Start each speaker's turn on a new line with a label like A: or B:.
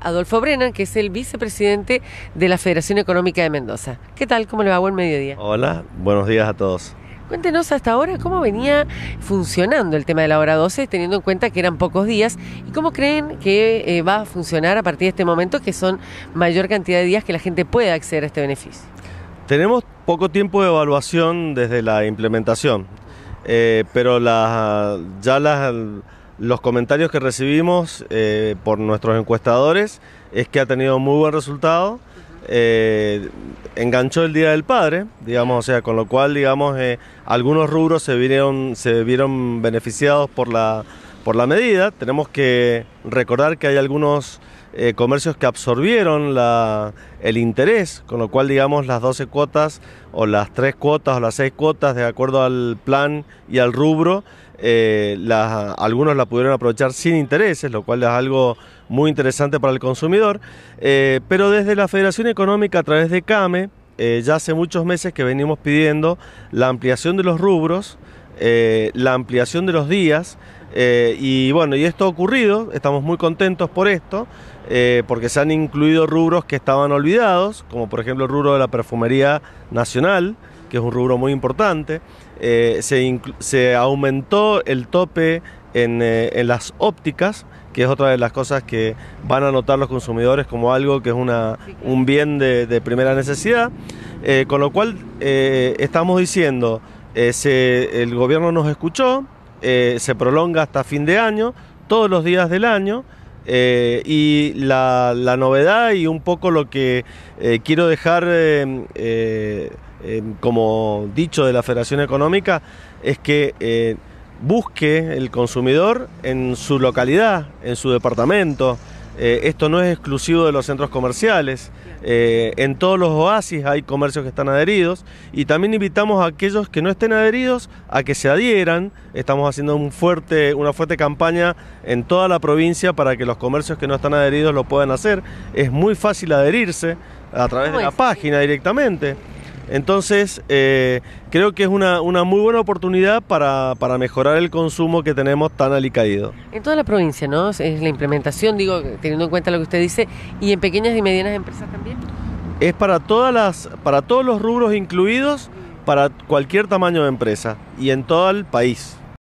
A: Adolfo Brennan, que es el vicepresidente de la Federación Económica de Mendoza. ¿Qué tal? ¿Cómo le va? Buen mediodía.
B: Hola, buenos días a todos.
A: Cuéntenos hasta ahora cómo venía funcionando el tema de la hora 12, teniendo en cuenta que eran pocos días, y cómo creen que eh, va a funcionar a partir de este momento, que son mayor cantidad de días que la gente pueda acceder a este beneficio.
B: Tenemos poco tiempo de evaluación desde la implementación, eh, pero la, ya las los comentarios que recibimos eh, por nuestros encuestadores es que ha tenido muy buen resultado. Eh, enganchó el Día del Padre, digamos, o sea, con lo cual, digamos, eh, algunos rubros se vieron, se vieron beneficiados por la por la medida. Tenemos que recordar que hay algunos eh, comercios que absorbieron el interés, con lo cual digamos las 12 cuotas o las 3 cuotas o las 6 cuotas, de acuerdo al plan y al rubro, eh, algunos la pudieron aprovechar sin intereses, lo cual es algo muy interesante para el consumidor. Eh, pero desde la Federación Económica a través de CAME, ya hace muchos meses que venimos pidiendo la ampliación de los rubros, eh, la ampliación de los días. Eh, y bueno, y esto ha ocurrido, estamos muy contentos por esto, eh, porque se han incluido rubros que estaban olvidados, como por ejemplo el rubro de la perfumería nacional, que es un rubro muy importante. Se, aumentó el tope en, las ópticas, que es otra de las cosas que van a notar los consumidores como algo que es una, un bien de, primera necesidad, con lo cual estamos diciendo eh, el gobierno nos escuchó, eh, se prolonga hasta fin de año, todos los días del año. Eh, y la, novedad y un poco lo que quiero dejar em, como dicho de la Federación Económica es que busque el consumidor en su localidad, en su departamento, eh, esto no es exclusivo de los centros comerciales. Eh, en todos los oasis hay comercios que están adheridos y también invitamos a aquellos que no estén adheridos a que se adhieran. Estamos haciendo una fuerte campaña en toda la provincia para que los comercios que no están adheridos lo puedan hacer. Es muy fácil adherirse a través de la página directamente. Entonces, eh, creo que es una, muy buena oportunidad para, para, mejorar el consumo que tenemos tan alicaído.
A: En toda la provincia, ¿no? Es la implementación, digo, teniendo en cuenta lo que usted dice, y en pequeñas y medianas empresas también.
B: Es para, todas las, para todos los rubros incluidos, para cualquier tamaño de empresa y en todo el país.